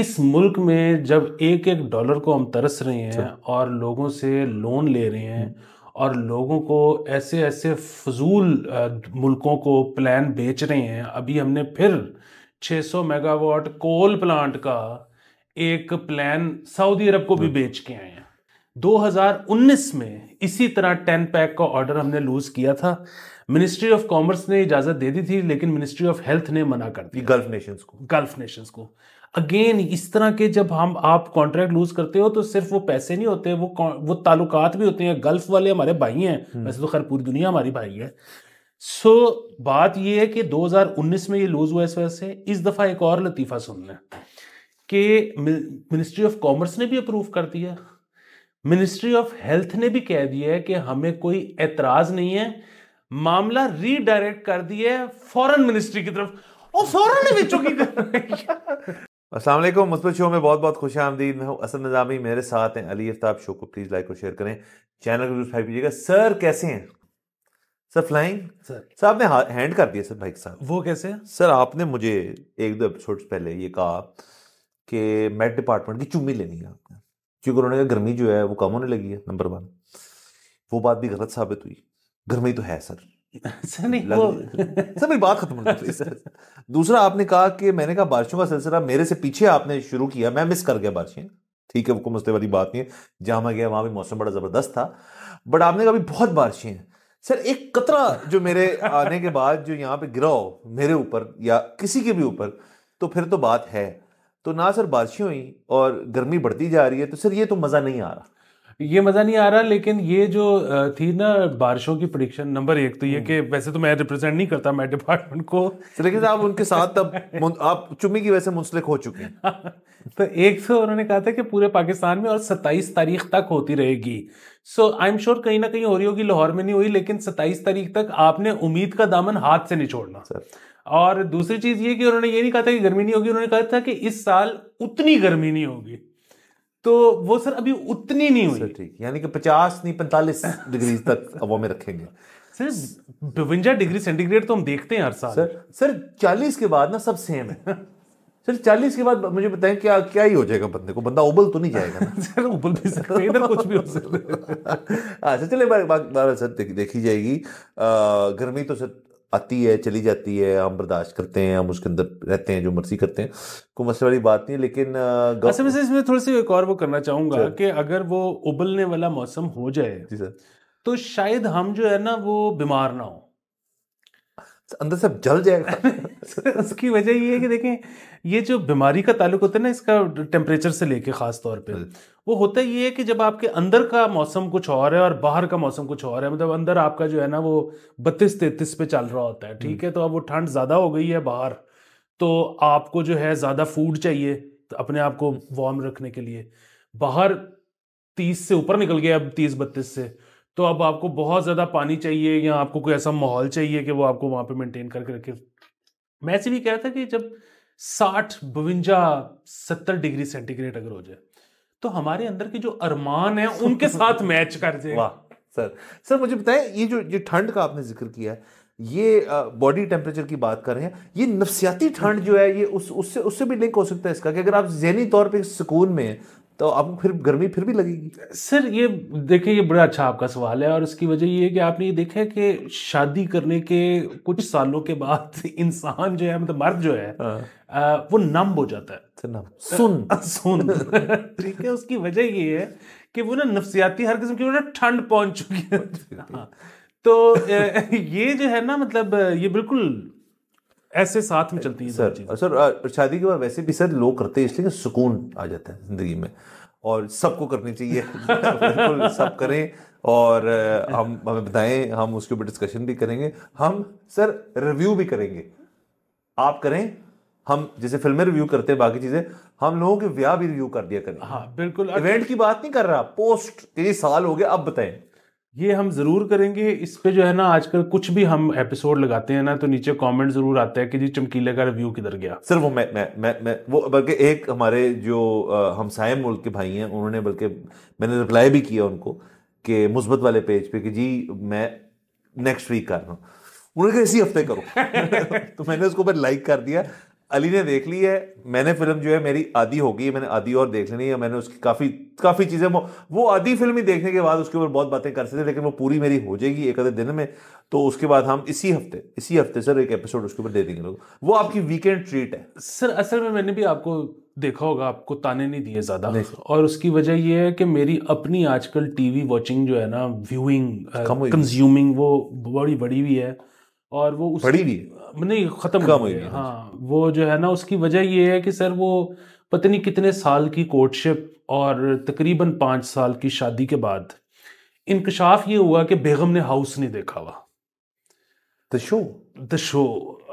इस मुल्क में जब एक एक डॉलर को हम तरस रहे हैं अच्छा। और लोगों से लोन ले रहे हैं हम्म। और लोगों को ऐसे ऐसे फजूल मुल्कों को प्लान बेच रहे हैं अभी हमने फिर 600 मेगावाट कोल प्लांट का एक प्लान सऊदी अरब को भी हम्म। बेच के आए हैं 2019 में इसी तरह टेन पैक का ऑर्डर हमने लूज किया था मिनिस्ट्री ऑफ कॉमर्स ने इजाजत दे दी थी लेकिन मिनिस्ट्री ऑफ हेल्थ ने मना कर दी गल्फ नेशंस को गल्फ नेशंस को अगेन इस तरह के जब हम आप कॉन्ट्रैक्ट लूज करते हो तो सिर्फ वो पैसे नहीं होते वो वो ताल्लुकात भी होते हैं गल्फ वाले हमारे भाई हैं हम्म। वैसे तो खैर पूरी दुनिया हमारी भाई है सो so, बात यह है कि 2019 में ये लूज हुआ इस वजह से इस दफ़ा एक और लतीफ़ा सुन लें कि मिनिस्ट्री ऑफ कॉमर्स ने भी अप्रूव कर दिया मिनिस्ट्री ऑफ हेल्थ ने भी कह दिया है कि हमें कोई एतराज़ नहीं है मामला रीडायरेक्ट कर दिया है फॉरेन मिनिस्ट्री की तरफ और फॉरन ने चुकी असलम मुस्बत शो में बहुत बहुत खुश आमदीद मैं हूँ असल नज़ामी मेरे साथ हैं अली आफ्ताब शो को प्लीज़ लाइक और शेयर करें चैनल को सब्सक्राइब कीजिएगा सर कैसे हैं सर फ्लाइंग सर सर आपने हैंड कर दिया सर भाई साहब वो कैसे हैं सर आपने मुझे एक दो एपिसोड पहले ये कहा कि मेट डिपार्टमेंट की चुम्मी लेनी है आपने क्योंकि उन्होंने कहा गर्मी जो है वो कम होने लगी है नंबर वन वो बात भी गलत साबित हुई गर्मी तो है सर सर मेरी बात खत्म दूसरा आपने कहा कि मैंने कहा बारिशों का सिलसिला मेरे से पीछे आपने शुरू किया मैं मिस कर गया बारिशें ठीक है वो मसले वाली बात नहीं है जहाँ मैं गया वहां भी मौसम बड़ा ज़बरदस्त था बट आपने कहा बहुत बारिशें हैं सर एक कतरा जो मेरे आने के बाद जो यहाँ पे गिरा हो मेरे ऊपर या किसी के भी ऊपर तो फिर तो बात है तो ना सर बारिशें हुई और गर्मी बढ़ती जा रही है तो सर ये तो मज़ा नहीं आ रहा ये मज़ा नहीं आ रहा लेकिन ये जो थी ना बारिशों की प्रडिक्शन नंबर एक तो ये हम्म। कि वैसे तो मैं रिप्रेजेंट नहीं करता मैं डिपार्टमेंट को लेकिन आप उनके साथ तब आप चुम्मी की वैसे मुंसलिक हो चुके हैं तो एक तो उन्होंने कहा था कि पूरे पाकिस्तान में और सत्ताईस तारीख तक होती रहेगी सो आई एम श्योर कहीं ना कहीं हो रही होगी लाहौर में नहीं हुई लेकिन सत्ताईस तारीख तक आपने उम्मीद का दामन हाथ से नहीं छोड़ना और दूसरी चीज़ ये कि उन्होंने ये नहीं कहा था कि गर्मी नहीं होगी उन्होंने कहा था कि इस साल उतनी गर्मी नहीं होगी तो वो सर अभी उतनी नहीं हुई ठीक यानी कि पचास नहीं पैंतालीस डिग्री तक हवा में रखेंगे सर बवंजा डिग्री सेंटीग्रेड तो हम देखते हैं हर साल सर सर चालीस के बाद ना सब सेम है सर चालीस के बाद मुझे बताएं क्या क्या ही हो जाएगा बंदे को बंदा उबल तो नहीं जाएगा सर उबल भी सकता है इधर कुछ भी हो सकता है अच्छा चले बार बार सर देखी जाएगी गर्मी तो सर आती है चली जाती है हम बर्दाश्त करते हैं हम उसके अंदर रहते हैं जो मर्जी करते हैं कोई मसले वाली बात नहीं लेकिन असल अच्छा, में इसमें थोड़ी सी एक और वो करना चाहूँगा अच्छा। कि अगर वो उबलने वाला मौसम हो जाए जी सर तो शायद हम जो है ना वो बीमार ना हो अंदर सब जल जाएगा उसकी वजह ये है कि देखें ये जो बीमारी का ताल्लुक होता है ना इसका टेम्परेचर से लेके ख़ास तौर पे वो होता ये है कि जब आपके अंदर का मौसम कुछ और है और बाहर का मौसम कुछ और है मतलब अंदर आपका जो है ना वो बत्तीस तैतीस पे चल रहा होता है ठीक हम्म। है तो अब वो ठंड ज़्यादा हो गई है बाहर तो आपको जो है ज़्यादा फूड चाहिए तो अपने आप को वार्म रखने के लिए बाहर तीस से ऊपर निकल गया अब तीस बत्तीस से तो अब आपको बहुत ज़्यादा पानी चाहिए या आपको कोई ऐसा माहौल चाहिए कि वो आपको वहाँ पे मेंटेन करके रखे मैं ऐसे भी कह रहा था कि जब साठ बवंजा सत्तर डिग्री सेंटीग्रेड अगर हो जाए तो हमारे अंदर के जो अरमान है उनके साथ मैच कर जाए वाह सर सर मुझे बताएं ये जो ये ठंड का आपने जिक्र किया है ये बॉडी टेम्परेचर की बात कर रहे हैं ये नफसियाती ठंड जो है ये उस उससे उससे भी लिंक हो सकता है इसका कि अगर आप जहनी तौर पे सुकून में तो आपको फिर गर्मी फिर भी लगेगी सर ये देखिए ये बड़ा अच्छा आपका सवाल है और इसकी वजह ये है कि आपने ये देखा है कि शादी करने के कुछ सालों के बाद इंसान जो है मतलब मर्द जो है आ, हाँ। वो नम हो जाता है तो सुन सुन ठीक है उसकी वजह ये है कि वो ना नफसियाती हर किस्म की ठंड पहुंच चुकी है हाँ। तो ये जो है ना मतलब ये बिल्कुल ऐसे साथ में चलती है सर सर शादी के बाद वैसे भी सर लोग करते हैं इसलिए सुकून आ जाता है जिंदगी में और सबको करनी चाहिए बिल्कुल सब करें और हम हमें बताएं हम उसके ऊपर डिस्कशन भी करेंगे हम सर रिव्यू भी करेंगे आप करें हम जैसे फिल्में रिव्यू करते हैं बाकी चीजें हम लोगों के व्याह भी रिव्यू कर दिया करें हाँ बिल्कुल इवेंट की बात नहीं कर रहा पोस्ट ये साल हो गया अब बताएं ये हम ज़रूर करेंगे इस पर जो है ना आजकल कुछ भी हम एपिसोड लगाते हैं ना तो नीचे कमेंट ज़रूर आता है कि जी चमकीले का रिव्यू किधर गया सर वो मैं मैं मैं मैं वो बल्कि एक हमारे जो हमसाय मुल्क के भाई हैं उन्होंने बल्कि मैंने रिप्लाई भी किया उनको कि मुस्बत वाले पेज पे कि जी मैं नेक्स्ट वीक कर रहा हूँ उन्होंने कहा इसी हफ्ते करो तो मैंने उसको लाइक कर दिया अली ने देख ली है मैंने फिल्म जो है मेरी आधी हो गई मैंने आधी और देख लेनी है मैंने उसकी काफ़ी काफ़ी चीज़ें वो आधी फिल्म ही देखने के बाद उसके ऊपर बहुत बातें कर सकते लेकिन वो पूरी मेरी हो जाएगी एक आधे दिन में तो उसके बाद हम इसी हफ्ते इसी हफ्ते सर एक एपिसोड उसके ऊपर दे देंगे लोग वो आपकी वीकेंड ट्रीट है सर असल में मैंने भी आपको देखा होगा आपको ताने नहीं दिए ज़्यादा और उसकी वजह यह है कि मेरी अपनी आजकल टीवी वॉचिंग जो है ना व्यूइंग कंज्यूमिंग uh, वो बड़ी बड़ी भी है और वो बड़ी भी नहीं खत्म कम हुई हाँ, हाँ वो जो है ना उसकी वजह ये है कि सर वो पता नहीं कितने साल की कोर्टशिप और तकरीबन पाँच साल की शादी के बाद इंकशाफ ये हुआ कि बेगम ने हाउस नहीं देखा हुआ द शो द शो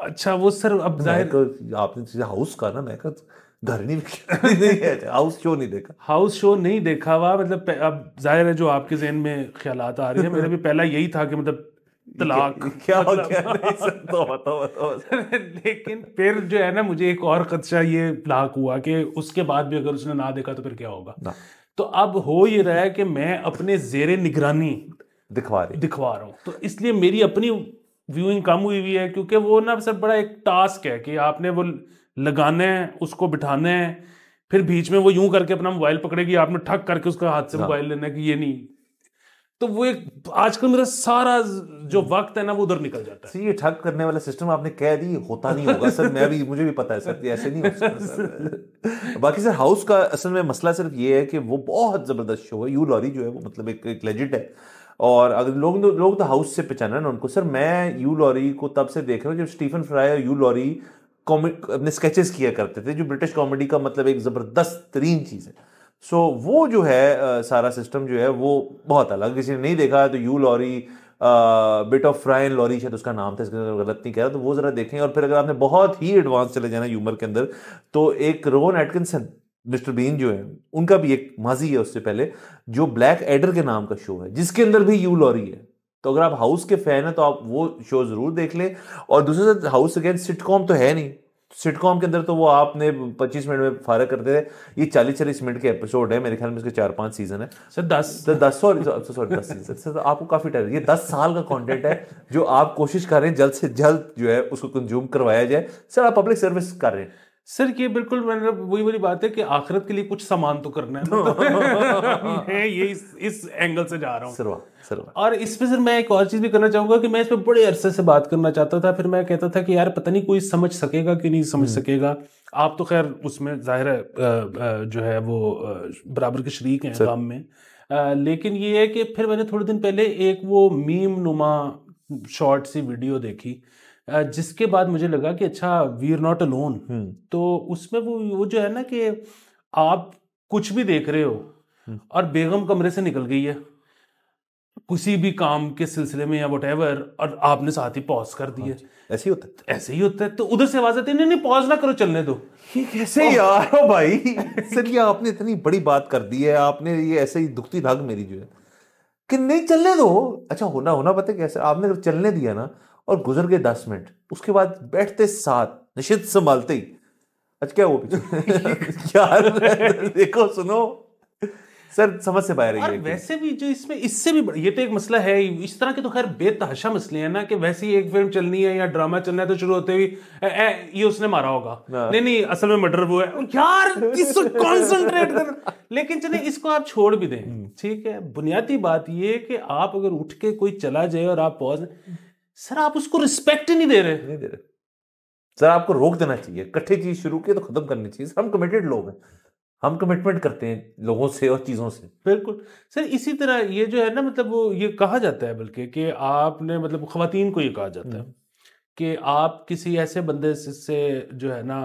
अच्छा वो सर अब जाहिर तो, आपने तो हाउस का ना मैं घर तो नहीं देखा हाउस शो नहीं देखा हाउस शो नहीं देखा हुआ मतलब अब जाहिर है जो आपके जहन में ख्याल आ रहे हैं मेरा भी पहला यही था कि मतलब तलाक क्या मतलब, क्या नहीं तो बताओ बताओ लेकिन फिर जो है ना मुझे एक और खदशा ये तलाक हुआ कि उसके बाद भी अगर उसने ना देखा तो फिर क्या होगा तो अब हो ये रहा है कि मैं अपने जेर निगरानी दिखवा रही दिखवा रहा हूँ तो इसलिए मेरी अपनी व्यूइंग कम हुई हुई है क्योंकि वो ना सर बड़ा एक टास्क है कि आपने वो लगाने हैं उसको बिठाने हैं फिर बीच में वो यूं करके अपना मोबाइल पकड़ेगी आपने ठक करके उसका हाथ से मोबाइल लेना है कि ये नहीं तो वो एक आजकल मेरा सारा जो वक्त है ना वो उधर निकल जाता है ये ठग करने वाला सिस्टम आपने कह दी होता नहीं होगा सर मैं भी मुझे भी पता है सर ऐसे नहीं होता बाकी सर हाउस का असल में मसला सिर्फ ये है कि वो बहुत ज़बरदस्त शो है यू लॉरी जो है वो मतलब एक, एक लेजिट है और अगर लोग तो लोग तो हाउस से पहचाना ना उनको सर मैं यू लॉरी को तब से देख रहा हूँ जब स्टीफन फ्राई और यू लॉरी कॉमिक अपने स्केचेस किया करते थे जो ब्रिटिश कॉमेडी का मतलब एक ज़बरदस्त तरीन चीज़ है सो so, वो जो है आ, सारा सिस्टम जो है वो बहुत अलग किसी ने नहीं देखा है तो Hugh Laurie bit of Fry and Laurie शायद उसका नाम था इसके गलत नहीं कह रहा तो वो ज़रा देखें और फिर अगर आपने बहुत ही एडवांस चले जाना यूमर के अंदर तो एक रोहन एटकिनसन मिस्टर बीन जो है उनका भी एक माजी है उससे पहले जो ब्लैक एडर के नाम का शो है जिसके अंदर भी यू लॉरी है तो अगर आप हाउस के फैन हैं तो आप वो शो ज़रूर देख लें और दूसरे साथ हाउस अगेन सिटकॉम तो है नहीं सिटकॉम के अंदर तो वो आपने 25 मिनट में फारा करते थे ये 40 40 मिनट के एपिसोड है मेरे ख्याल में इसके चार पांच सीजन है सर दस तो सर दस सॉरी सॉरी दस सीजन सर आपको काफी टाइम ये दस साल का कंटेंट है जो आप कोशिश कर रहे हैं जल्द से जल्द जो है उसको कंज्यूम करवाया जाए सर आप पब्लिक सर्विस कर रहे हैं सर ये बिल्कुल मैंने वही वाली बात है कि आखिरत के लिए कुछ सामान तो करना है मैं ये इस, इस एंगल से जा रहा हूँ और इस पे सर मैं एक और चीज़ भी करना चाहूंगा कि मैं इस पर बड़े अरसे से बात करना चाहता था फिर मैं कहता था कि यार पता नहीं कोई समझ सकेगा कि नहीं समझ हम्म। सकेगा आप तो खैर उसमें जाहिर है जो है वो बराबर के शरीक हैं काम में लेकिन ये है कि फिर मैंने थोड़े दिन पहले एक वो मीम नुमा शॉर्ट सी वीडियो देखी जिसके बाद मुझे लगा कि अच्छा वी आर नॉट अलोन तो उसमें वो वो जो है ना कि आप कुछ भी देख रहे हो हम्म। और बेगम कमरे से निकल गई है किसी भी काम के सिलसिले में या वट और आपने साथ ही पॉज कर दिए हाँ ऐसे ही होता है ऐसे ही होता है तो उधर से आवाज आती है नहीं नहीं पॉज ना करो चलने दो ये कैसे यार हो भाई सर ये आपने इतनी बड़ी बात कर दी है आपने ये ऐसे ही दुखती धाग मेरी जो है कि नहीं चलने दो अच्छा होना होना पता कैसे आपने चलने दिया ना और गुजर गए दस मिनट उसके बाद बैठते साथ निश्चित संभालते ही अच्छा क्या वो पीछे यार देखो सुनो सर समझ से बाहर है वैसे भी जो इसमें इससे भी ये तो एक मसला है इस तरह के तो खैर बेतहाशा मसले हैं ना कि वैसे ही एक फिल्म चलनी है या ड्रामा चलना है तो शुरू होते हुए ये उसने मारा होगा हाँ। नहीं नहीं असल में मर्डर वो है यार कंसंट्रेट कर लेकिन चले इसको आप छोड़ भी दें हम्म। ठीक है बुनियादी बात ये कि आप अगर उठ के कोई चला जाए और आप पॉज सर आप उसको रिस्पेक्ट नहीं दे रहे नहीं दे रहे सर आपको रोक देना चाहिए इकट्ठे चीज शुरू की तो खत्म करनी चाहिए हम कमिटेड लोग हैं हम कमिटमेंट करते हैं लोगों से और चीज़ों से बिल्कुल सर इसी तरह ये जो है ना मतलब वो ये कहा जाता है बल्कि कि आपने मतलब खातन को ये कहा जाता है हम्म। कि आप किसी ऐसे बंदे से जो है ना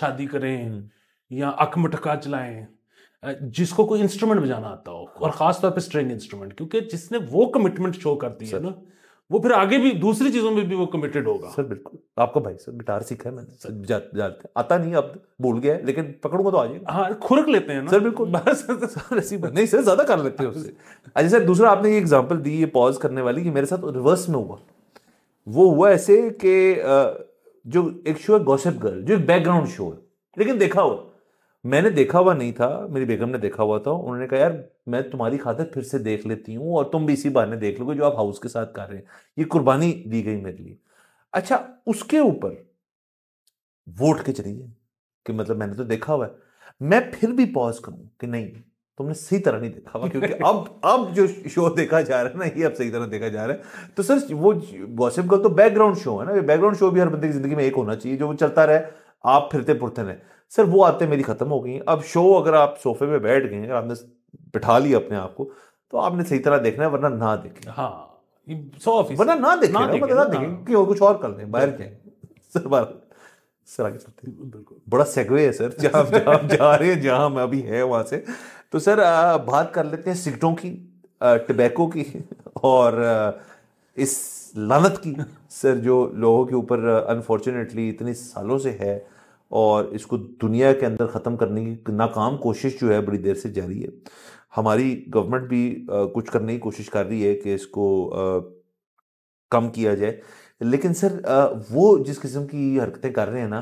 शादी करें हम्म। या अक मटका चलाएं जिसको कोई इंस्ट्रूमेंट बजाना आता हो और खासतौर पर पे स्ट्रिंग इंस्ट्रूमेंट क्योंकि जिसने वो कमिटमेंट शो कर दी है ना वो फिर आगे भी दूसरी चीजों में भी वो कमिटेड होगा सर बिल्कुल आपको भाई सर गिटार सीखा है मैंने सर जा, जानते आता नहीं अब भूल गया है लेकिन पकड़ूंगा तो आ जाएगा हाँ खुरक लेते हैं ना सर बिल्कुल सर ऐसी नहीं सर ज्यादा कर लेते हैं उससे अच्छा सर दूसरा आपने ये एग्जाम्पल दी ये पॉज करने वाली कि मेरे साथ रिवर्स में हुआ वो हुआ ऐसे कि जो एक शो है गॉसिप गर्ल जो एक बैकग्राउंड शो है लेकिन देखा हुआ मैंने देखा हुआ नहीं था मेरी बेगम ने देखा हुआ था उन्होंने कहा यार मैं तुम्हारी खातिर फिर से देख लेती हूँ और तुम भी इसी ने देख लोगे जो आप हाउस के साथ कर रहे हैं ये कुर्बानी दी गई मेरे लिए अच्छा उसके ऊपर वोट के जरिए कि मतलब मैंने तो देखा हुआ है मैं फिर भी पॉज करूँ कि नहीं तुमने सही तरह नहीं देखा हुआ क्योंकि अब अब जो शो देखा जा रहा है ना ये अब सही तरह देखा जा रहा है तो सर वो गॉसिप गर्ल तो बैकग्राउंड शो है ना बैकग्राउंड शो भी हर बंदे की जिंदगी में एक होना चाहिए जो चलता रहे आप फिरते पुरते रहे सर वो आते मेरी ख़त्म हो गई अब शो अगर आप सोफे पे बैठ गए आपने बिठा लिया अपने आप को तो आपने सही तरह देखना है वरना ना देखे हाँ वरना ना देखे, ना ना कि कुछ और कर लें बाहर जाएं सर बाहर सर आगे चलते बिल्कुल बड़ा सेगवे है सर जहाँ जहाँ जा रहे हैं जहाँ मैं अभी है वहाँ से तो सर बात कर लेते हैं सिगरेटों की टबैको की और इस लानत की सर जो लोगों के ऊपर अनफॉर्चुनेटली इतने सालों से है और इसको दुनिया के अंदर ख़त्म करने की नाकाम कोशिश जो है बड़ी देर से जारी है हमारी गवर्नमेंट भी आ, कुछ करने की कोशिश कर रही है कि इसको आ, कम किया जाए लेकिन सर आ, वो जिस किस्म की हरकतें कर रहे हैं ना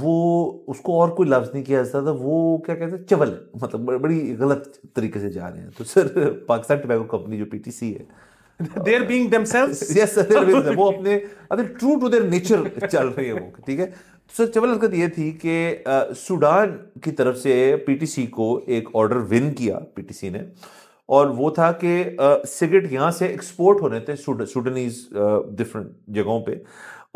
वो उसको और कोई लफ्ज़ नहीं किया जाता था वो क्या कहते हैं चवल मतलब बड़ी गलत तरीके से जा रहे हैं तो सर पाकिस्तान टबैको कंपनी जो पीटीसी है देर बींग वो अपने other true to their nature चल रही है वो ठीक है सर चवल हरकत ये थी कि सूडान की तरफ से पीटीसी को एक ऑर्डर विन किया पीटीसी ने और वो था कि सिगरेट यहाँ से एक्सपोर्ट होने थे सूडनीज डिफरेंट जगहों पे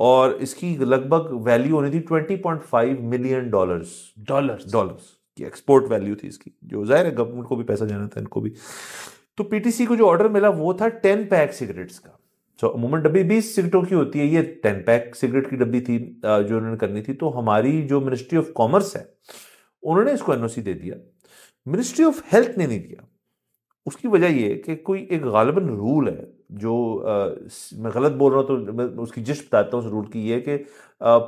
और इसकी लगभग वैल्यू होनी थी twenty point five million dollars dollars dollars की एक्सपोर्ट वैल्यू थी इसकी जो जाहिर है गवर्नमेंट को भी पैसा जाना था इनको भी तो पीटीसी को जो ऑर्डर मिला वो था टेन पैक सिगरेट्स का सो अमूमन डब्बी बीस सिगरेटों की होती है ये टेन पैक सिगरेट की डब्बी थी जो उन्होंने करनी थी तो हमारी जो मिनिस्ट्री ऑफ कॉमर्स है उन्होंने इसको एनओसी दे दिया मिनिस्ट्री ऑफ हेल्थ ने नहीं दिया उसकी वजह यह कि कोई एक गालबन रूल है जो आ, मैं गलत बोल रहा हूँ तो मैं उसकी जिस्ट बताता हूँ उस रूल की ये कि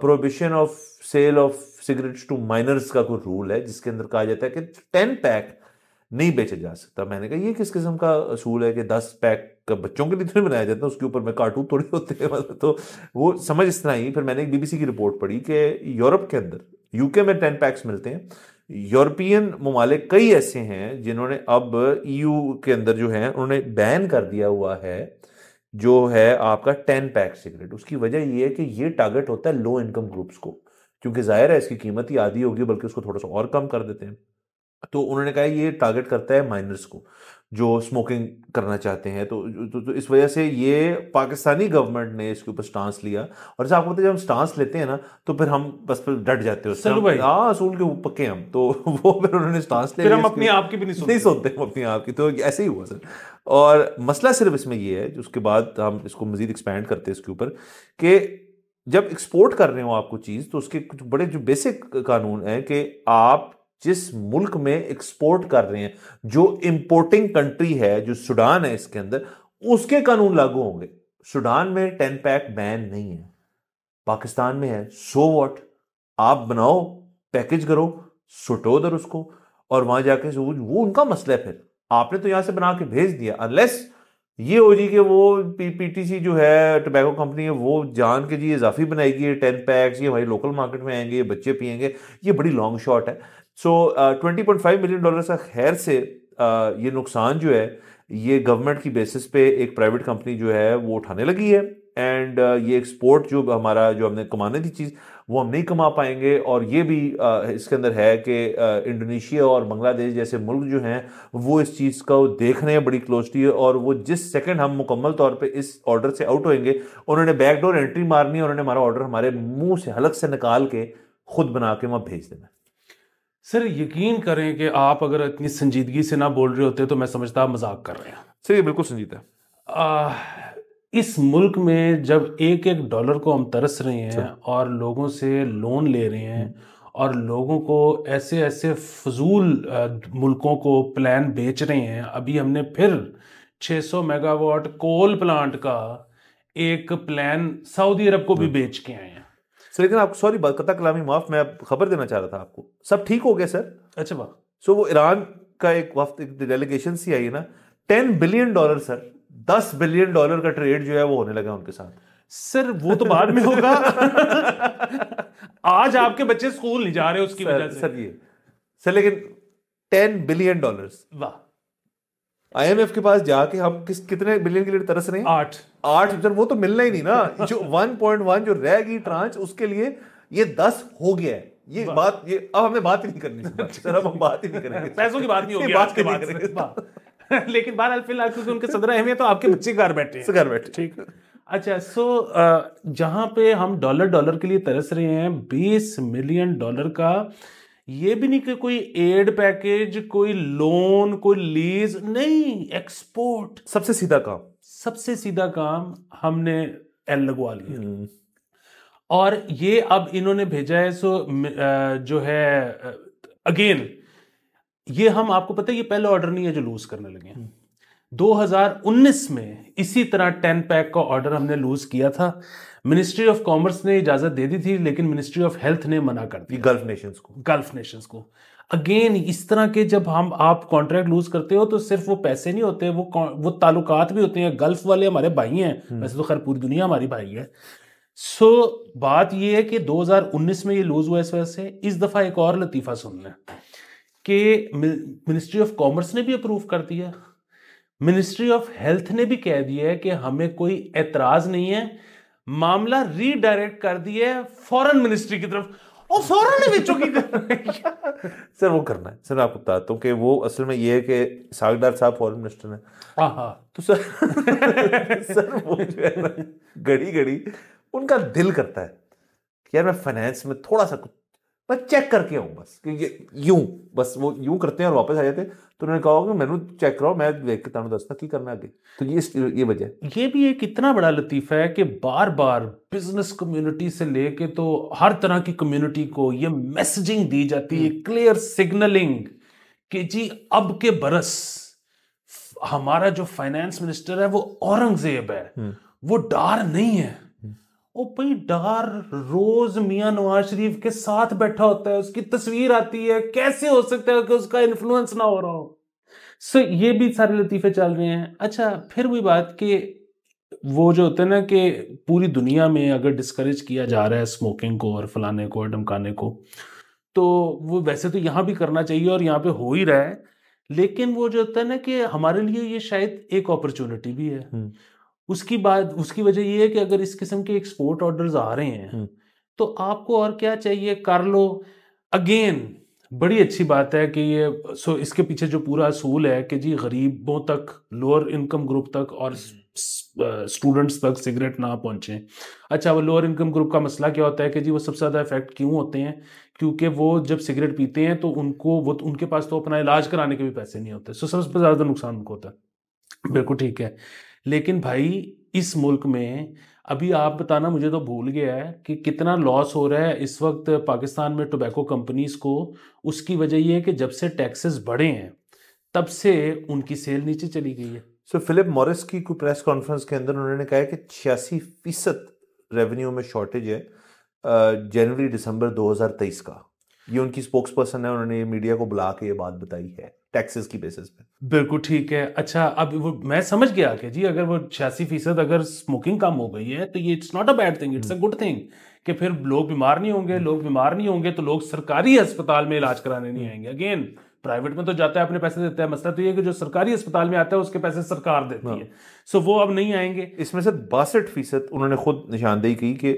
prohibition of sale of cigarettes to minors का कोई रूल है जिसके अंदर कहा जाता है कि टेन पैक नहीं बेचा जा सकता मैंने कहा ये किस किस्म का असूल है कि दस पैक बच्चों के लिए तो बनाया जाता है उसके ऊपर में कार्टून थोड़े होते हैं मतलब तो वो समझ इस तरह ही फिर मैंने एक बीबीसी की रिपोर्ट पढ़ी कि यूरोप के अंदर यूके में टेन पैक्स मिलते हैं यूरोपियन ममालिक कई ऐसे हैं जिन्होंने अब ईयू के अंदर जो है उन्होंने बैन कर दिया हुआ है जो है आपका टेन पैक सिगरेट उसकी वजह यह है कि ये टारगेट होता है लो इनकम ग्रुप्स को क्योंकि जाहिर है इसकी कीमत ही आधी होगी बल्कि उसको थोड़ा सा और कम कर देते हैं तो उन्होंने कहा ये टारगेट करता है माइनर्स को जो स्मोकिंग करना चाहते हैं तो तो, तो इस वजह से ये पाकिस्तानी गवर्नमेंट ने इसके ऊपर स्टांस लिया और जैसे आपको पता जब हम स्टांस लेते हैं ना तो फिर हम बस फिर डट जाते हैं उससे भाई हाँ असूल के पक्के हम तो वो फिर उन्होंने स्टांस ले फिर हम अपनी आप की भी नहीं सोचते नहीं सुनते हम अपनी आप की तो ऐसे ही हुआ सर और मसला सिर्फ इसमें ये है उसके बाद हम इसको मजीद एक्सपैंड करते हैं इसके ऊपर कि जब एक्सपोर्ट कर रहे हो आपको चीज़ तो उसके कुछ बड़े जो बेसिक कानून हैं कि आप जिस मुल्क में एक्सपोर्ट कर रहे हैं जो इंपोर्टिंग कंट्री है जो सूडान है इसके अंदर उसके कानून लागू होंगे सूडान में टेन पैक बैन नहीं है पाकिस्तान में है सो वॉट आप बनाओ पैकेज करो सुटो उधर उसको और वहां जाके वो, वो उनका मसला है फिर आपने तो यहां से बना के भेज दिया अनलेस ये हो जी कि वो सी जो है टोबैको कंपनी है वो जान के जी इजाफी बनाएगी टेन पैक्स ये हमारी लोकल मार्केट में आएंगे ये बच्चे पियेंगे ये बड़ी लॉन्ग शॉट है so twenty point five million dollar का खैर से uh, ये नुकसान जो है ये गवर्नमेंट की बेसिस पे एक प्राइवेट कंपनी जो है वो उठाने लगी है एंड uh, ये एक्सपोर्ट जो हमारा जो हमने कमाने थी चीज़ वो हम नहीं कमा पाएंगे और ये भी uh, इसके अंदर है कि इंडोनेशिया और बांग्लादेश जैसे मुल्क जो हैं वो इस चीज़ का देख रहे हैं बड़ी क्लोजली और वो जिस सेकंड हम मुकम्मल तौर पे इस ऑर्डर से आउट होएंगे उन्होंने बैकडोर एंट्री मारनी है उन्होंने हमारा ऑर्डर हमारे मुंह से हलक से निकाल के खुद बना के वहाँ भेज देना सर यकीन करें कि आप अगर इतनी संजीदगी से ना बोल रहे होते तो मैं समझता मजाक कर रहे हैं सर ये बिल्कुल संजीदा आ, इस मुल्क में जब एक एक डॉलर को हम तरस रहे हैं अच्छा। और लोगों से लोन ले रहे हैं और लोगों को ऐसे ऐसे फजूल मुल्कों को प्लान बेच रहे हैं अभी हमने फिर 600 मेगावाट कोल प्लांट का एक प्लान सऊदी अरब को भी हम्म। बेच के आए हैं सर लेकिन आपको सॉरी कथा कलामी माफ मैं खबर देना चाह रहा था आपको सब ठीक हो गया सर अच्छा वाह सो वो ईरान का एक वक्त डेलीगेशन सी आई है ना टेन बिलियन डॉलर सर दस बिलियन डॉलर का ट्रेड जो है वो होने लगा उनके साथ सर वो तो बाद में होगा आज आपके बच्चे स्कूल नहीं जा रहे उसकी वजह से सर ये सर लेकिन टेन बिलियन डॉलर्स वाह आईएमएफ के पास जाके हम किस कितने बिलियन के लिए तरस रहे हैं आठ आठ जब वो तो मिलना ही नहीं ना जो वन पॉइंट वन जो रह गई ट्रांच उसके लिए ये दस हो गया है ये बात ये अब हमें बात ही नहीं करनी अच्छा। सर अब हम बात ही नहीं करेंगे पैसों की बात नहीं होगी बात की बात करेंगे लेकिन बहरहाल फिलहाल क्योंकि उनके सदर अहमियत तो आपके बच्चे घर बैठे घर बैठे ठीक अच्छा सो जहाँ पे हम डॉलर डॉलर के लिए तरस रहे हैं बीस मिलियन डॉलर का ये भी नहीं कि कोई एड पैकेज कोई लोन कोई लीज नहीं एक्सपोर्ट सबसे सीधा काम सबसे सीधा काम हमने एल लगवा लिया हम्म। और ये अब इन्होंने भेजा है सो जो है अगेन ये हम आपको पता है ये पहला ऑर्डर नहीं है जो लूज करने लगे हैं हम्म। 2019 में इसी तरह 10 पैक का ऑर्डर हमने लूज किया था मिनिस्ट्री ऑफ कॉमर्स ने इजाजत दे दी थी लेकिन मिनिस्ट्री ऑफ हेल्थ ने मना कर दी गल्फ नेशंस को गल्फ नेशंस को अगेन इस तरह के जब हम आप कॉन्ट्रैक्ट लूज करते हो तो सिर्फ वो पैसे नहीं होते वो वो ताल्लुकात भी होते हैं गल्फ वाले हमारे भाई हैं हम्म। वैसे तो खैर पूरी दुनिया हमारी भाई है सो so, बात यह है कि 2019 में ये लूज हुआ इस वजह से इस दफा एक और लतीफा सुन लें कि मिनिस्ट्री ऑफ कॉमर्स ने भी अप्रूव कर दिया मिनिस्ट्री ऑफ हेल्थ ने भी कह दिया है कि हमें कोई एतराज नहीं है मामला रीडायरेक्ट कर दिया है फॉरेन मिनिस्ट्री की तरफ और सर वो करना है सर आप बताता हूँ कि वो असल में ये है कि सागदार साहब फॉरेन मिनिस्टर हैं तो सर सर वो जो है घड़ी घड़ी उनका दिल करता है कि यार मैं फाइनेंस में थोड़ा सा कुछ बस चेक करके आऊँ बस कि यूं बस वो यूं करते हैं और वापस आ जाते हैं तो उन्होंने कहा कि मैंने चेक कराओ मैं देख के तुम दसता की करना आगे तो ये ये वजह ये भी एक इतना बड़ा लतीफ़ा है कि बार बार बिजनेस कम्युनिटी से लेके तो हर तरह की कम्युनिटी को ये मैसेजिंग दी जाती है क्लियर हम्म। सिग्नलिंग कि जी अब के बरस हमारा जो फाइनेंस मिनिस्टर है वो औरंगजेब है हम्म। वो डार नहीं है ओ भाई डार रोज मियाँ नवाज शरीफ के साथ बैठा होता है उसकी तस्वीर आती है कैसे हो सकता है कि उसका इन्फ्लुएंस ना हो रहा हो सो so, ये भी सारे लतीफे चल रहे हैं अच्छा फिर वही बात कि वो जो होते हैं ना कि पूरी दुनिया में अगर डिस्करेज किया जा रहा है स्मोकिंग को और फलाने को और धमकाने को तो वो वैसे तो यहाँ भी करना चाहिए और यहाँ पे हो ही रहा है लेकिन वो जो होता है ना कि हमारे लिए ये शायद एक अपॉर्चुनिटी भी है हम्म। उसकी बात उसकी वजह ये है कि अगर इस किस्म के एक्सपोर्ट ऑर्डर्स आ रहे हैं हम्म। तो आपको और क्या चाहिए कर लो अगेन बड़ी अच्छी बात है कि ये सो इसके पीछे जो पूरा असूल है कि जी गरीबों तक लोअर इनकम ग्रुप तक और स्टूडेंट्स हम्म। तक सिगरेट ना पहुंचे अच्छा वो लोअर इनकम ग्रुप का मसला क्या होता है कि जी वो सबसे ज़्यादा इफेक्ट क्यों होते हैं क्योंकि वो जब सिगरेट पीते हैं तो उनको वो तो, उनके पास तो अपना इलाज कराने के भी पैसे नहीं होते सो सबसे ज़्यादा नुकसान उनको होता है बिल्कुल ठीक है लेकिन भाई इस मुल्क में अभी आप बताना मुझे तो भूल गया है कि कितना लॉस हो रहा है इस वक्त पाकिस्तान में टोबैको कंपनीज को उसकी वजह यह है कि जब से टैक्सेस बढ़े हैं तब से उनकी सेल नीचे चली गई है सो फिलिप मॉरिस की प्रेस कॉन्फ्रेंस के अंदर उन्होंने कहा है कि छियासी फीसद रेवेन्यू में शॉर्टेज है जनवरी दिसंबर 2023 का ये उनकी स्पोक्स पर्सन है उन्होंने मीडिया को बुला के ये बात बताई है टैक्सेस की बेसिस पे बिल्कुल ठीक है अच्छा अब वो मैं समझ गया कि जी अगर वो छियासी फीसद अगर स्मोकिंग कम हो गई है तो ये it's not a bad thing it's a good thing कि फिर लोग बीमार नहीं होंगे लोग बीमार नहीं होंगे तो लोग सरकारी अस्पताल में इलाज कराने नहीं आएंगे अगेन प्राइवेट में तो जाता है अपने पैसे देता है मसला तो ये कि जो सरकारी अस्पताल में आता है उसके पैसे सरकार देती है सो हाँ। वो अब नहीं आएंगे इसमें से बासठ फीसद उन्होंने खुद निशानदेही की कि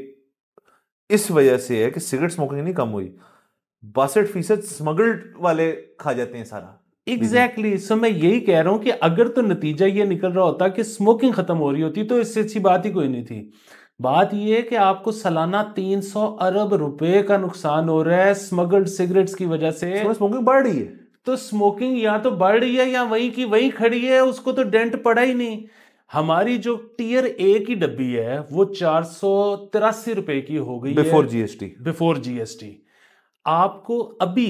इस वजह से है कि सिगरेट स्मोकिंग नहीं कम हुई बासठ फीसद स्मगल्ड वाले खा जाते हैं सारा एग्जैक्टली exactly. सो मैं यही कह रहा हूं कि अगर तो नतीजा ये निकल रहा होता कि स्मोकिंग खत्म हो रही होती तो इससे अच्छी बात ही कोई नहीं थी बात यह है कि आपको सालाना 300 अरब रुपए का नुकसान हो रहा है स्मगल्ड सिगरेट्स की वजह से स्मोकिंग बढ़ रही है तो स्मोकिंग या तो बढ़ रही है या वहीं की वहीं खड़ी है उसको तो डेंट पड़ा ही नहीं हमारी जो टीयर ए की डब्बी है वो चार सौ तिरासी रुपए की हो गई बिफोर जीएसटी बिफोर जीएसटी आपको अभी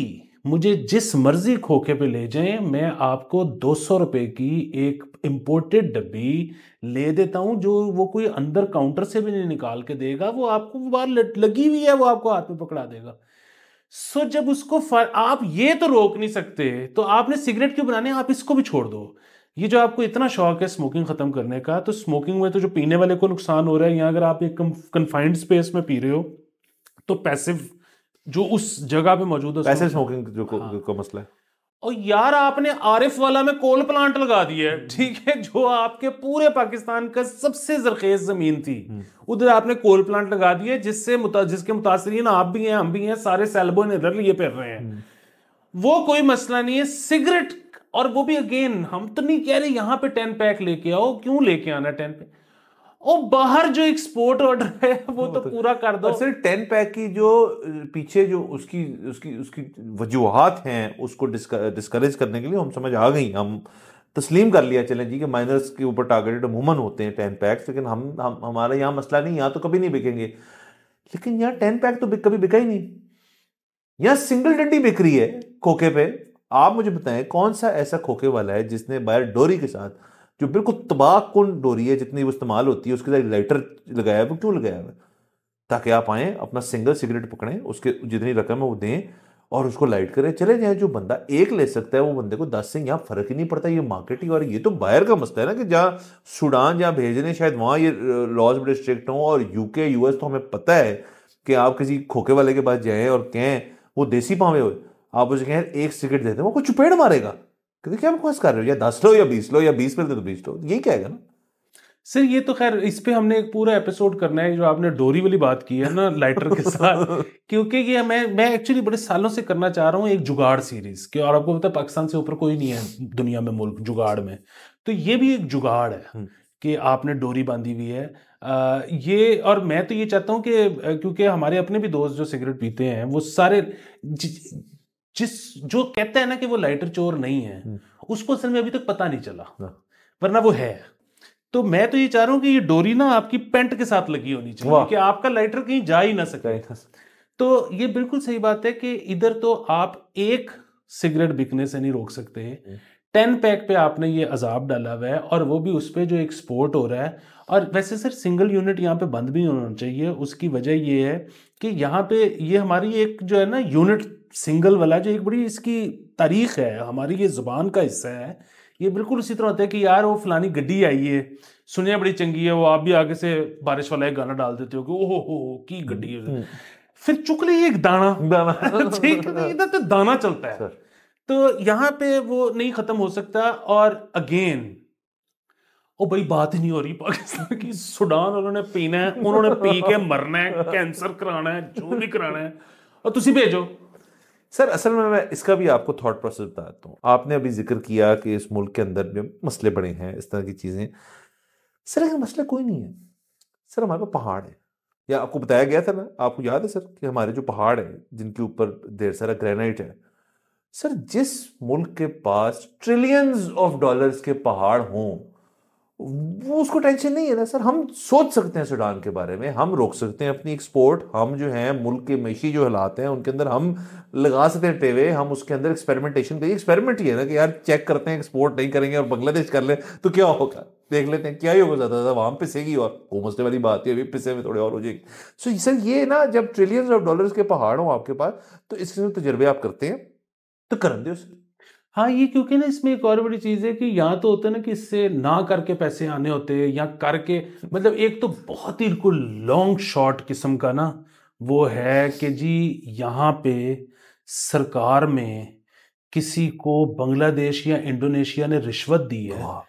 मुझे जिस मर्जी खोखे पे ले जाएं मैं आपको दो सौ की एक इम्पोर्टेड डब्बी ले देता हूं जो वो कोई अंदर काउंटर से भी नहीं निकाल के देगा वो आपको बाहर लगी हुई है वो आपको हाथ में पकड़ा देगा सो so, जब उसको फर, आप ये तो रोक नहीं सकते तो आपने सिगरेट क्यों बनाने आप इसको भी छोड़ दो ये जो आपको इतना शौक है स्मोकिंग ख़त्म करने का तो स्मोकिंग में तो जो पीने वाले को नुकसान हो रहा है या अगर आप एक कन्फाइंड स्पेस में पी रहे हो तो पैसिव जो उस जगह पे मौजूद है पैसे स्मोकिंग जो को, हाँ। का मसला है और यार आपने आरिफ वाला में कोल प्लांट लगा दिया है हम्म। ठीक है जो आपके पूरे पाकिस्तान का सबसे जरखेज जमीन थी हम्म। उधर आपने कोल प्लांट लगा दिया जिससे मुता, जिसके मुतासरीन आप भी हैं हम भी हैं सारे ने इधर लिए फिर रहे हैं हम्म। वो कोई मसला नहीं है सिगरेट और वो भी अगेन हम तो नहीं कह रहे यहां पे टेन पैक लेके आओ क्यों लेके आना टेन पैक और बाहर जो एक्सपोर्ट ऑर्डर है वो तो, तो, पूरा कर दो सिर्फ टेन पैक की जो पीछे जो उसकी उसकी उसकी वजूहत हैं उसको डिस्करेज करने के लिए हम समझ आ गई हम तस्लीम कर लिया चलें जी कि माइनर्स के ऊपर टारगेटेड अमूमन होते हैं टेन पैक्स लेकिन हम हम हमारा यहाँ मसला नहीं यहाँ तो कभी नहीं बिकेंगे लेकिन यहाँ टेन पैक तो कभी बिका ही नहीं यहाँ सिंगल डंडी बिक रही है खोखे पे आप मुझे बताएं कौन सा ऐसा खोखे वाला है जिसने बायर डोरी के साथ जो बिल्कुल तबाह कन डोरी है जितनी वो इस्तेमाल होती है उसके साथ लाइटर लगाया है वो क्यों लगाया हुआ ताकि आप आए अपना सिंगल सिगरेट पकड़ें उसके जितनी रकम है वो दें और उसको लाइट करें चले जाएं जो बंदा एक ले सकता है वो बंदे को दस से यहाँ फ़र्क ही नहीं पड़ता ये ही और ये तो बाहर का मसला है ना कि जहाँ सूडान जहाँ भेज दें शायद वहाँ ये लॉज बड़े स्ट्रिक्ट हों और यूके यूएस तो हमें पता है कि आप किसी खोखे वाले के पास जाएँ और कहें वो देसी पावे हो आप उसे कहें एक सिगरेट देते हैं वो कुछ चुपेड़ मारेगा क्योंकि क्या बकवास कर रहे हो या दस लो या बीस लो या बीस मिलते तो बीस लो यही कहेगा ना सर ये तो खैर इस पे हमने एक पूरा एपिसोड करना है जो आपने डोरी वाली बात की है ना लाइटर के साथ क्योंकि ये मैं मैं एक्चुअली बड़े सालों से करना चाह रहा हूँ एक जुगाड़ सीरीज की और आपको पता है पाकिस्तान से ऊपर कोई नहीं है दुनिया में मुल्क जुगाड़ में तो ये भी एक जुगाड़ है हम्म। कि आपने डोरी बांधी हुई है आ, ये और मैं तो ये चाहता हूँ कि क्योंकि हमारे अपने भी दोस्त जो सिगरेट पीते हैं वो सारे जिस जो कहते हैं ना कि वो लाइटर चोर नहीं है हम्म। उसको असल में अभी तक पता नहीं चला हाँ। वरना वो है तो मैं तो ये चाह रहा हूं कि ये डोरी ना आपकी पेंट के साथ लगी होनी चाहिए कि आपका लाइटर कहीं जा ही ना सके तो ये बिल्कुल सही बात है कि इधर तो आप एक सिगरेट बिकने से नहीं रोक सकते हम्म। टेन पैक पे आपने ये अजाब डाला हुआ है और वो भी उस पर जो एक्सपोर्ट हो रहा है और वैसे सर सिंगल यूनिट यहाँ पे बंद भी होना चाहिए उसकी वजह ये है कि यहाँ पे ये हमारी एक जो है ना यूनिट सिंगल वाला जो एक बड़ी इसकी तारीख है हमारी ये ज़ुबान का हिस्सा है ये बिल्कुल उसी तरह होता है कि यार वो फलानी गड्डी आई है सुनिया बड़ी चंगी है वो आप भी आगे से बारिश वाला एक गाना डाल देते हो कि ओहो हो की गड्डी है हम्म। फिर चुक ली एक दाना दाना ठीक है इधर तो दाना चलता है तो यहाँ पे वो नहीं ख़त्म हो सकता और अगेन ओ भाई बात ही नहीं हो रही पाकिस्तान की सुडान उन्होंने पीना है उन्होंने पी के मरना है कैंसर कराना है जो भी कराना है और तुम भेजो सर असल में मैं इसका भी आपको थॉट प्रोसेस बता देता हूँ आपने अभी जिक्र किया कि इस मुल्क के अंदर भी मसले बड़े हैं इस तरह की चीज़ें सर अगर मसला कोई नहीं है सर हमारे पास पहाड़ है या आपको बताया गया था ना आपको याद है सर कि हमारे जो पहाड़ हैं जिनके ऊपर ढेर सारा ग्रेनाइट है सर जिस मुल्क के पास ट्रिलियंस ऑफ डॉलर्स के पहाड़ हों वो उसको टेंशन नहीं है ना सर हम सोच सकते हैं सूडान के बारे में हम रोक सकते हैं अपनी एक्सपोर्ट हम जो है मुल्क के मैशी जो हालात हैं उनके अंदर हम लगा सकते हैं टेवे हम उसके अंदर एक्सपेरिमेंटेशन करिए एक्सपेरिमेंट ही है ना कि यार चेक करते हैं एक्सपोर्ट नहीं करेंगे और बांग्लादेश कर लें तो क्या होगा देख लेते हैं क्या ही होगा ज़्यादा ज़्यादा वहाँ पिसेगी और वो मसले वाली बात है अभी पिसे में थोड़े और हो जाएगी सो सर ये ना जब ट्रिलियंस ऑफ डॉलर्स के पहाड़ हों आपके पास तो इस तजर्बे आप करते हैं तो कर दे सर हाँ ये क्योंकि ना इसमें एक और बड़ी चीज़ है कि यहाँ तो होता है ना कि इससे ना करके पैसे आने होते हैं या करके मतलब एक तो बहुत ही बिल्कुल लॉन्ग शॉट किस्म का ना वो है कि जी यहाँ पे सरकार में किसी को बांग्लादेश या इंडोनेशिया ने रिश्वत दी है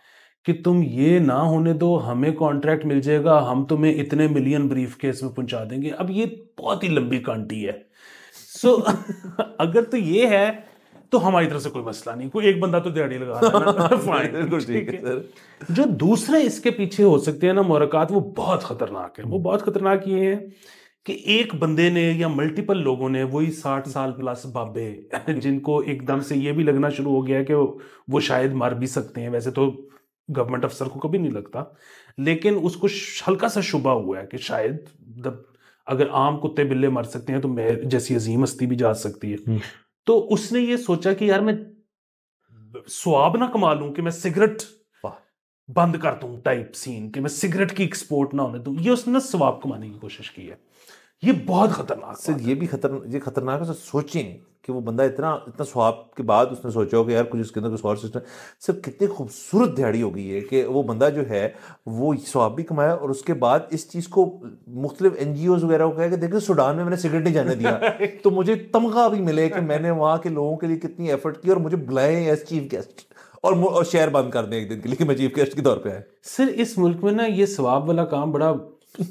कि तुम ये ना होने दो हमें कॉन्ट्रैक्ट मिल जाएगा हम तुम्हें इतने मिलियन ब्रीफ केस में पहुंचा देंगे अब ये बहुत ही लंबी कांटी है सो so, अगर तो ये है तो हमारी तरफ से कोई मसला नहीं कोई एक बंदा तो दिहाड़ी लगा फाइन ठीक है जो दूसरे इसके पीछे हो सकते हैं ना मुरक़ात वो बहुत ख़तरनाक है वो बहुत ख़तरनाक ये है कि एक बंदे ने या मल्टीपल लोगों ने वही साठ साल प्लस बाबे जिनको एकदम से ये भी लगना शुरू हो गया है कि वो शायद मर भी सकते हैं वैसे तो गवर्नमेंट अफसर को कभी नहीं लगता लेकिन उसको हल्का सा शुबा हुआ है कि शायद अगर आम कुत्ते बिल्ले मर सकते हैं तो मैं जैसी अजीम हस्ती भी जा सकती है हम्म। तो उसने ये सोचा कि यार मैं स्वाब ना कमा लूं कि मैं सिगरेट बंद कर दूं टाइप सीन कि मैं सिगरेट की एक्सपोर्ट ना होने दूं ये उसने स्वाब कमाने की कोशिश की है ये बहुत खतरनाक सर ये भी खतरनाक ये खतरनाक है सोचें कि वो बंदा इतना इतना स्वाब के बाद उसने सोचा हो कि यार कुछ इसके अंदर कुछ और सिस्टम सिर्फ कितनी खूबसूरत दिहाड़ी हो गई है कि वो बंदा जो है वो स्वाब भी कमाया और उसके बाद इस चीज़ को मुख्तलिफ एन जी ओज वगैरह को कहा कि देखिए सूडान में मैंने सिगरेट नहीं जाने दिया तो मुझे तमगा भी मिले कि मैंने वहाँ के लोगों के लिए कितनी एफर्ट की और मुझे बुलाए एज चीफ गेस्ट और और शहर बंद कर दें एक दिन के लिए कि मैं चीफ गेस्ट के तौर पर आए सर इस मुल्क में ना ये स्वाब वाला काम बड़ा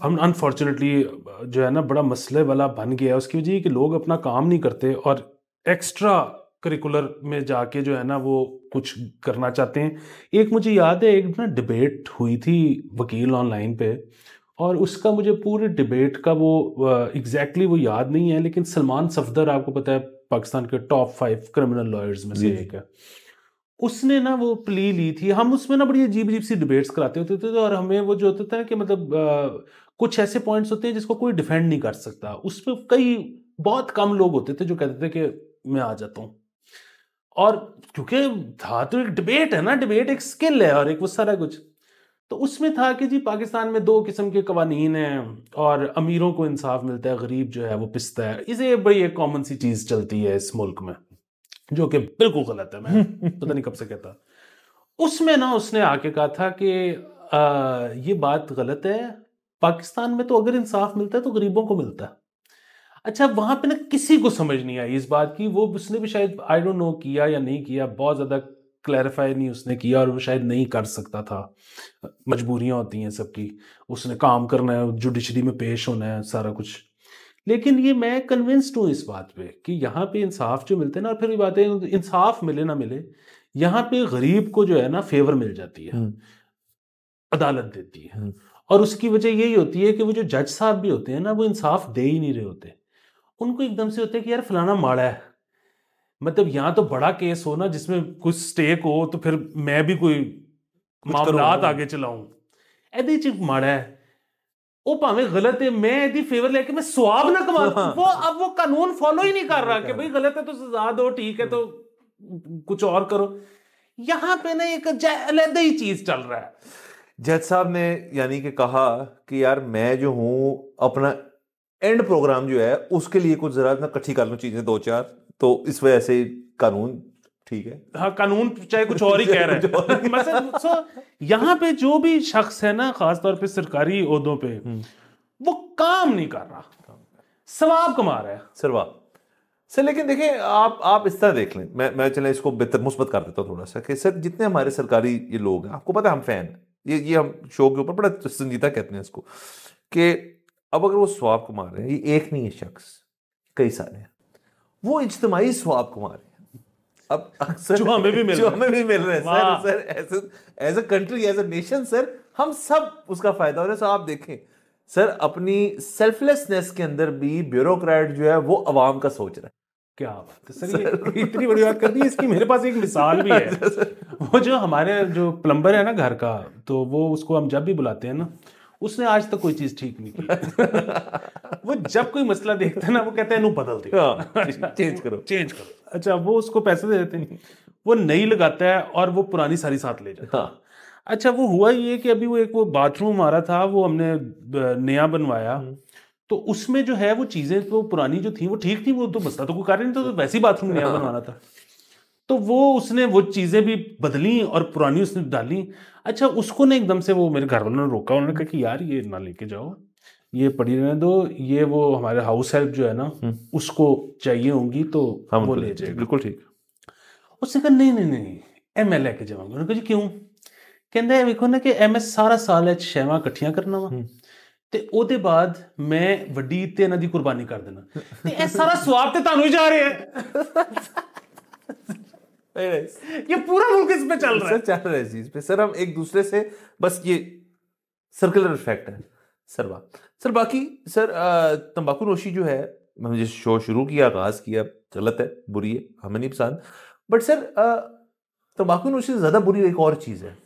हम अनफॉर्चुनेटली जो है ना बड़ा मसले वाला बन गया है उसकी वजह कि लोग अपना काम नहीं करते और एक्स्ट्रा करिकुलर में जाके जो है ना वो कुछ करना चाहते हैं एक मुझे याद है एक ना डिबेट हुई थी वकील ऑनलाइन पे और उसका मुझे पूरे डिबेट का वो एग्जैक्टली वो याद नहीं है लेकिन सलमान सफदर आपको पता है पाकिस्तान के टॉप फाइव क्रिमिनल लॉयर्स में से एक है उसने ना वो प्ली ली थी हम उसमें ना बड़ी अजीब अजीब सी डिबेट्स कराते होते थे और हमें वो जो होता था ना कि मतलब आ, कुछ ऐसे पॉइंट्स होते हैं जिसको कोई डिफेंड नहीं कर सकता उस पर कई बहुत कम लोग होते थे जो कहते थे कि में आ जाता हूँ और क्योंकि था तो एक डिबेट है ना डिबेट एक स्किल है और एक वो सारा कुछ तो उसमें था कि जी पाकिस्तान में दो किस्म के कवानीन हैं और अमीरों को इंसाफ मिलता है गरीब जो है वो पिसता है इसे बड़ी एक कॉमन सी चीज़ चलती है इस मुल्क में जो कि बिल्कुल गलत है मैं पता नहीं कब से कहता उसमें ना उसने आके कहा था कि आ, ये बात गलत है पाकिस्तान में तो अगर इंसाफ मिलता है तो गरीबों को मिलता है अच्छा वहां पे ना किसी को समझ नहीं आई इस बात की वो उसने भी शायद आई डोंट नो किया या नहीं किया बहुत ज्यादा क्लैरिफाई नहीं उसने किया और वो शायद नहीं कर सकता था मजबूरियां होती हैं सबकी उसने काम करना है जुडिशरी में पेश होना है सारा कुछ लेकिन ये मैं कन्विंस्ड हूँ इस बात पे कि यहाँ पे इंसाफ जो मिलते हैं ना और फिर ये बातें इंसाफ मिले ना मिले यहाँ पे गरीब को जो है ना फेवर मिल जाती है हम्म। अदालत देती है हम्म। और उसकी वजह यही होती है कि वो जो जज साहब भी होते हैं ना वो इंसाफ दे ही नहीं रहे होते उनको एकदम से होता है कि यार फलाना माड़ा है मतलब यहाँ तो बड़ा केस हो ना जिसमें कुछ स्टेक हो तो फिर मैं भी कोई मामलात हाँ। आगे चलाऊं ऐदे चीज माड़ा है वो भावे गलत है मैं यदि फेवर लेके मैं स्वाब ना कमा हाँ। वो अब वो कानून फॉलो ही नहीं कर रहा तो कि भाई गलत है तो सजा दो ठीक है तो हाँ। कुछ और करो यहाँ पे ना एक अलग ही चीज चल रहा है जज साहब ने यानी कि कहा कि यार मैं जो हूं अपना एंड प्रोग्राम जो है उसके लिए कुछ जरा ना इकट्ठी कर लो चीजें दो चार तो इस वजह से कानून ठीक है हाँ कानून चाहे कुछ और ही कह रहे हैं यहाँ पे जो भी शख्स है ना खासतौर पे सरकारी उहदों पे हम्म। वो काम नहीं कर रहा सवाब कमा रहा है सरवाब सर लेकिन देखिए आप आप इस तरह देख लें मैं मैं चले इसको बेहतर मुस्बत कर देता हूँ थोड़ा सा कि सर जितने हमारे सरकारी ये लोग हैं आपको पता है हम फैन ये ये हम शो के ऊपर बड़ा संजीदा कहते हैं इसको कि अब अगर वो स्वाब को मार रहे हैं ये एक नहीं है शख्स कई सारे हैं वो इज्तमाही स्वाब को मार रहे हैं अब अक्सर जो हमें भी मिल जो हमें भी मिल रहे हैं sir sir as as a country as a nation sir हम सब उसका फायदा हो रहा है सर आप देखें सर अपनी सेल्फलेसनेस के अंदर भी ब्यूरोक्रेट जो है वो अवाम का सोच रहा है क्या बात सर, सर इतनी बड़ी बात कर दी इसकी मेरे पास एक मिसाल भी है वो जो हमारे जो प्लम्बर है ना घर का तो वो उसको हम जब भी बुलाते हैं ना उसने आज तक कोई चीज ठीक नहीं की वो जब कोई मसला देखता है ना वो कहते हैं बदल दे हाँ, चेंज करो चेंज करो अच्छा वो उसको पैसे दे देते नहीं वो नहीं लगाता है और वो पुरानी सारी साथ ले जाता है हाँ। अच्छा वो हुआ ये कि अभी वो एक वो बाथरूम रहा था वो हमने नया बनवाया हम्म। तो उसमें जो है वो चीजें तो पुरानी जो थी वो ठीक थी वो तो मसला तो कोई कारण नहीं था तो वैसे ही बाथरूम नया हाँ। बनवाना था तो वो उसने वो चीज़ें भी बदली और पुरानी उसने डाली अच्छा उसको ना एकदम से वो मेरे घर वालों ने रोका उन्होंने कहा कि यार ये ना लेके जाओ ये पड़ी रहने दो ये वो हमारे हाउस हेल्प जो है ना हम्म। उसको चाहिए होंगी तो हम हाँ, वो मतलब ले जाएगा बिल्कुल ठीक उसने कहा नहीं नहीं नहीं एम एल के जावांगे उन्होंने कहा क्यों कहते ਇਹ ਵੇਖੋ ਨਾ ਕਿ ਐਮਐਸ ਸਾਰਾ ਸਾਲ ਐ ਛੇਵਾਂ ਇਕੱਠੀਆਂ ਕਰਨਾ ਵਾ ਤੇ ਉਹਦੇ बाद मैं ਵੱਡੀ ਤੇ ਇਹਨਾਂ ਦੀ ਕੁਰਬਾਨੀ कर देना ਤੇ ਇਹ ਸਾਰਾ ਸਵਾਬ ਤੇ ਤੁਹਾਨੂੰ ਹੀ ਜਾ ਰਿਹਾ ਹੈ ये पूरा मुल्क इस पे चल रहा है चल रहा है चीज पे सर हम एक दूसरे से बस ये सर्कुलर इफेक्ट है सर बा सर बाकी सर तंबाकू नोशी जो है मैंने जिस शो शुरू किया आगाज किया गलत है बुरी है हमें नहीं पसंद बट सर तंबाकू नोशी ज़्यादा बुरी एक और चीज़ है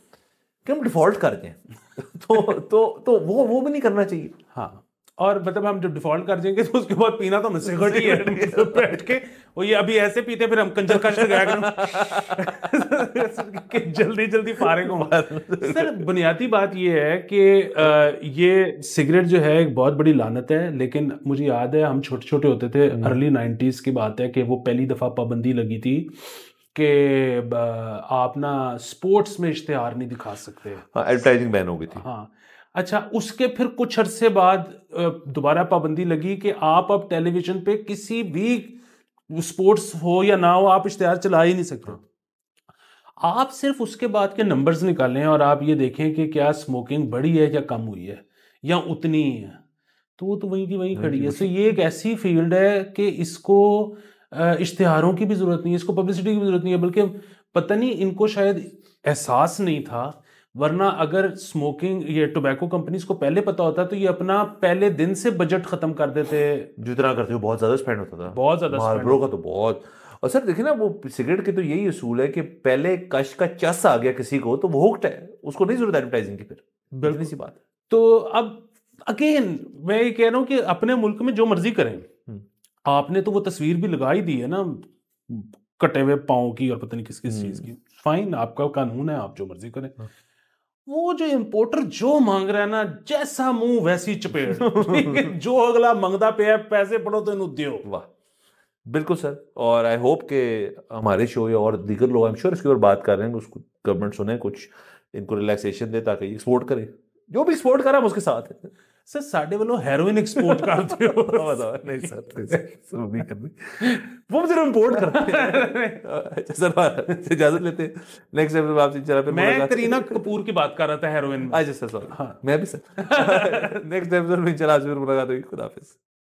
कि हम डिफॉल्ट कर दें तो तो तो वो वो भी नहीं करना चाहिए हाँ और मतलब हम जब डिफॉल्ट कर देंगे तो उसके बाद पीना तो मुझसे घट ही है तो बैठ के और ये अभी ऐसे पीते फिर हम कंजर कंजर गया कि जल्दी जल्दी को मार सर बुनियादी बात ये है कि ये सिगरेट जो है एक बहुत बड़ी लानत है लेकिन मुझे याद है हम छोटे छोटे होते थे अर्ली हम्म। नाइन्टीज़ की बात है कि वो पहली दफ़ा पाबंदी लगी थी कि आप ना स्पोर्ट्स में इश्तहार नहीं दिखा सकते एडवर्टाइजिंग हाँ, बैन हो गई थी हाँ अच्छा उसके फिर कुछ अरसे बाद दोबारा पाबंदी लगी कि आप अब टेलीविजन पे किसी भी स्पोर्ट्स हो या ना हो आप इश्तेहार चला ही नहीं सकते आप सिर्फ उसके बाद के नंबर्स निकालें और आप ये देखें कि क्या स्मोकिंग बढ़ी है या कम हुई है या उतनी ही है तो वो तो वहीं की वहीं हाँ खड़ी है सो ये एक ऐसी फील्ड है कि इसको इश्तहारों की भी ज़रूरत नहीं है इसको पब्लिसिटी की भी ज़रूरत नहीं है बल्कि पता नहीं इनको शायद एहसास नहीं था वरना अगर स्मोकिंग ये टोबैको कंपनीज को पहले पता होता तो ये अपना पहले दिन से बजट खत्म कर देते जितना करते हो बहुत ज्यादा स्पेंड होता था बहुत ज्यादा का तो बहुत और सर देखिए ना वो सिगरेट के तो यही असूल है कि पहले कश का चस आ गया किसी को तो वो हुक्ट है उसको नहीं जरूरत एडवर्टाइजिंग की फिर बिल्कुल सी बात तो अब अगेन मैं ये कह रहा हूँ कि अपने मुल्क में जो मर्जी करें हम्म। आपने तो वो तस्वीर भी लगा ही दी है ना कटे हुए पाओ की और पता नहीं किस किस हम्म। चीज की फाइन आपका कानून है आप जो मर्जी करें हाँ। वो जो इम्पोर्टर जो मांग रहा है ना जैसा मुंह वैसी चपेट जो अगला मंगता पे है पैसे पड़ो तो इन दियो वाह बिल्कुल सर और आई होप के हमारे शो या और दीगर लोग आई एम श्योर इसके ऊपर बात कर रहे हैं उसको गवर्नमेंट सुने कुछ इनको रिलैक्सेशन दे ताकि ये सपोर्ट करे जो भी सपोर्ट करा हम उसके साथ है ਸਰ ਸਾਡੇ ਵੱਲੋਂ ਹੈਰੋਇਨ ਐਕਸਪੋਰਟ ਕਰਦੇ ਹੋ बताओ नहीं सर सब नहीं करते वो मुझे इंपोर्ट करते हैं अच्छा, सर इजाजत लेते हैं नेक्स्ट एपिसोड आपसे जरा पे मैं करीना कपूर की बात कर रहा था हेरोइन में अच्छा सर सॉरी हाँ। मैं भी सर नेक्स्ट एपिसोड में इंशाल्लाह फिर मुलाकात होगी खुदा हाफिज़